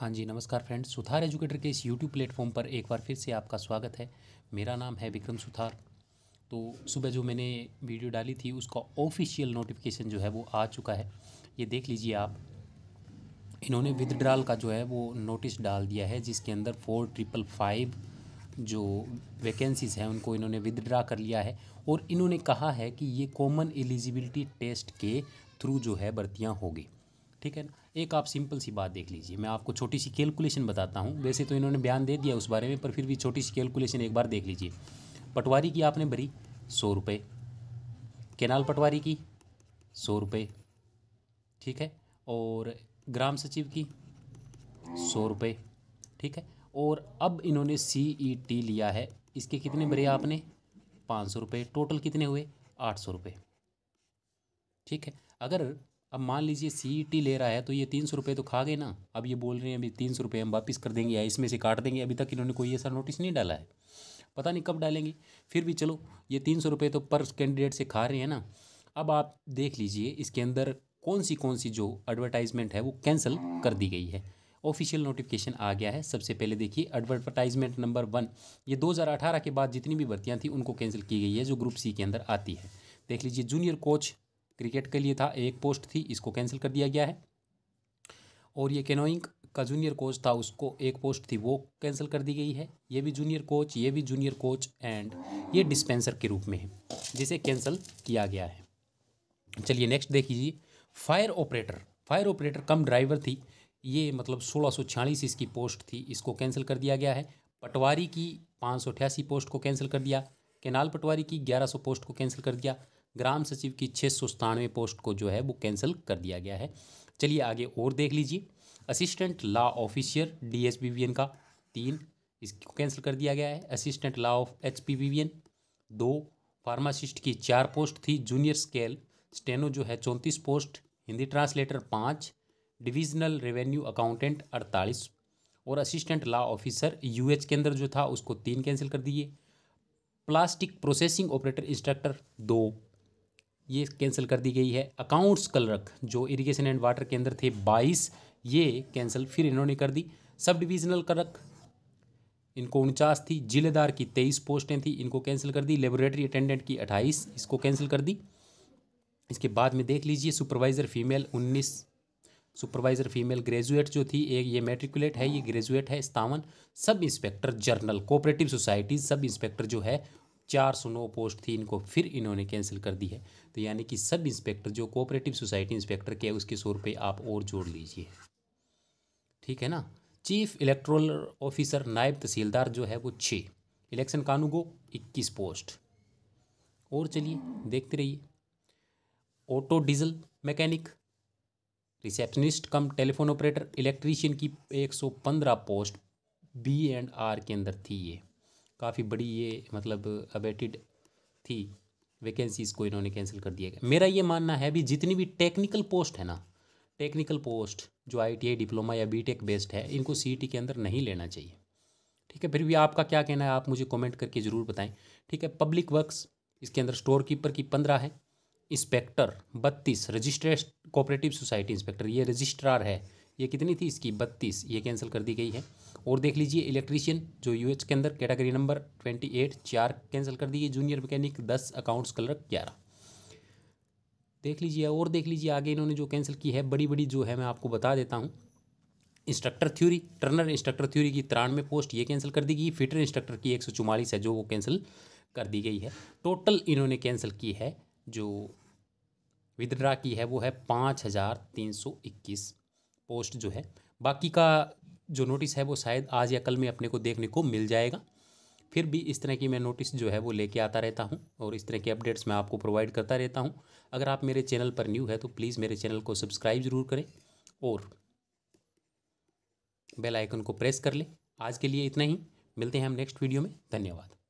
हाँ जी नमस्कार friends Suthar educator के इस यूट्यूब प्लेटफॉर्म पर एक बार फिर से आपका स्वागत है मेरा नाम है विक्रम सुथार तो सुबह जो मैंने वीडियो डाली थी उसका ऑफिशियल नोटिफिकेशन जो है वो आ चुका है ये देख लीजिए आप इन्होंने विदड्राल का जो है वो नोटिस डाल दिया है जिसके अंदर फोर ट्रिपल फाइव जो वैकेंसीज़ हैं उनको इन्होंने विदड्रा कर लिया है और इन्होंने कहा है कि ये कॉमन एलिजिबिलिटी टेस्ट के थ्रू जो है भर्तियाँ होगी ठीक है ना एक आप सिंपल सी बात देख लीजिए मैं आपको छोटी सी कैलकुलेशन बताता हूँ वैसे तो इन्होंने बयान दे दिया उस बारे में पर फिर भी छोटी सी कैलकुलेशन एक बार देख लीजिए पटवारी की आपने भरी सौ रुपये केनाल पटवारी की सौ रुपये ठीक है और ग्राम सचिव की सौ रुपये ठीक है और अब इन्होंने सी ई टी लिया है इसके कितने भरे आपने पाँच सौ रुपये टोटल कितने हुए आठ सौ रुपये ठीक है अगर अब मान लीजिए सी e ले रहा है तो ये तीन सौ रुपये तो खा गए ना अब ये बोल रहे हैं अभी तीन सौ रुपये हम वापस कर देंगे या इसमें से काट देंगे अभी तक इन्होंने कोई ऐसा नोटिस नहीं डाला है पता नहीं कब डालेंगे फिर भी चलो ये तीन सौ रुपये तो पर कैंडिडेट से खा रहे हैं ना अब आप देख लीजिए इसके अंदर कौन सी कौन सी जो एडवर्टाइजमेंट है वो कैंसिल कर दी गई है ऑफिशियल नोटिफिकेशन आ गया है सबसे पहले देखिए एडवर्टाइजमेंट नंबर वन ये 2018 के बाद जितनी भी भर्तियाँ थी उनको कैंसिल की गई है जो ग्रुप सी के अंदर आती है देख लीजिए जूनियर कोच क्रिकेट के लिए था एक पोस्ट थी इसको कैंसिल कर दिया गया है और ये कैनोइंग का जूनियर कोच था उसको एक पोस्ट थी वो कैंसिल कर दी गई है ये भी जूनियर कोच ये भी जूनियर कोच एंड ये डिस्पेंसर के रूप में है जिसे कैंसिल किया गया है चलिए नेक्स्ट देख लीजिए fire operator fire operator cum driver थी ये मतलब सोलह इसकी पोस्ट थी इसको कैंसिल कर दिया गया है पटवारी की पाँच पोस्ट को कैंसिल कर दिया केनाल पटवारी की ग्यारह पोस्ट को कैंसिल कर दिया ग्राम सचिव की छः सौ सतानवे पोस्ट को जो है वो कैंसिल कर दिया गया है चलिए आगे और देख लीजिए assistant law officer D S का तीन इसको कैंसिल कर दिया गया है assistant law of H P दो फार्मासिस्ट की चार पोस्ट थी जूनियर स्केल स्टेनो जो है चौंतीस पोस्ट हिंदी ट्रांसलेटर पाँच डिविजनल रेवेन्यू अकाउंटेंट अड़तालीस और असिस्टेंट लॉ ऑफिसर यूएच के अंदर जो था उसको तीन कैंसिल कर दिए प्लास्टिक प्रोसेसिंग ऑपरेटर इंस्ट्रक्टर दो ये कैंसिल कर दी गई है अकाउंट्स कलरक जो इरिगेशन एंड वाटर के अंदर थे बाईस ये कैंसिल फिर इन्होंने कर दी सब डिविजनल कलरक इनको उनचास थी जिलेदार की तेईस पोस्टें थी इनको कैंसिल कर दी लेबोरेटरी अटेंडेंट की अट्ठाईस इसको कैंसिल कर दी इसके बाद में देख लीजिए सुपरवाइज़र फीमेल उन्नीस सुपरवाइज़र फीमेल ग्रेजुएट जो थी एक ये मेट्रिकुलेट है ये ग्रेजुएट है सतावन sub inspector general cooperative societies sub inspector जो है चार सौ नौ पोस्ट थी इनको फिर इन्होंने कैंसिल कर दी है तो यानी कि सब इंस्पेक्टर जो कोऑपरेटिव सोसाइटी इंस्पेक्टर के उसके सौ रुपये आप और जोड़ लीजिए ठीक है ना चीफ इलेक्ट्रोल ऑफिसर नायब तहसीलदार जो है वो छः इलेक्शन कानून को इक्कीस पोस्ट और चलिए देखते रहिए auto diesel mechanic receptionist cum telephone operator electrician की एक सौ पंद्रह पोस्ट बी एंड आर के अंदर थी ये काफ़ी बड़ी ये मतलब अबेटेड थी वैकेंसीज़ को इन्होंने कैंसिल कर दिया गया मेरा ये मानना है भी जितनी भी टेक्निकल पोस्ट है ना टेक्निकल पोस्ट जो आई डिप्लोमा या बी बेस्ड है इनको सी के अंदर नहीं लेना चाहिए ठीक है फिर भी आपका क्या कहना है आप मुझे कमेंट करके ज़रूर बताएं ठीक है पब्लिक वर्क्स इसके अंदर स्टोर कीपर की पंद्रह है इंस्पेक्टर बत्तीस रजिस्ट्रेस्ट कोऑपरेटिव सोसाइटी इंस्पेक्टर ये रजिस्ट्रार है ये कितनी थी इसकी बत्तीस ये कैंसिल कर दी गई है और देख लीजिए इलेक्ट्रीशियन जो यू के अंदर कैटेगरी नंबर ट्वेंटी एट चार कैंसिल कर दिए जूनियर मैकेनिक दस अकाउंट्स कलर ग्यारह देख लीजिए और देख लीजिए आगे इन्होंने जो कैंसिल की है बड़ी बड़ी जो है मैं आपको बता देता हूँ instructor theory turner instructor theory की तिरानवे पोस्ट ये कैंसिल कर दी गई फिटर इंस्ट्रक्टर की एक है जो वो कैंसिल कर दी गई है टोटल इन्होंने कैंसिल की है जो विदड्रा की है वो है पाँच हज़ार तीन सौ इक्कीस पोस्ट जो है बाकी का जो नोटिस है वो शायद आज या कल में अपने को देखने को मिल जाएगा फिर भी इस तरह की मैं नोटिस जो है वो लेके आता रहता हूँ और इस तरह के अपडेट्स मैं आपको प्रोवाइड करता रहता हूँ अगर आप मेरे चैनल पर न्यू है तो प्लीज़ मेरे चैनल को सब्सक्राइब ज़रूर करें और बेल आइकन को प्रेस कर लें आज के लिए इतना ही मिलते हैं हम नेक्स्ट वीडियो में धन्यवाद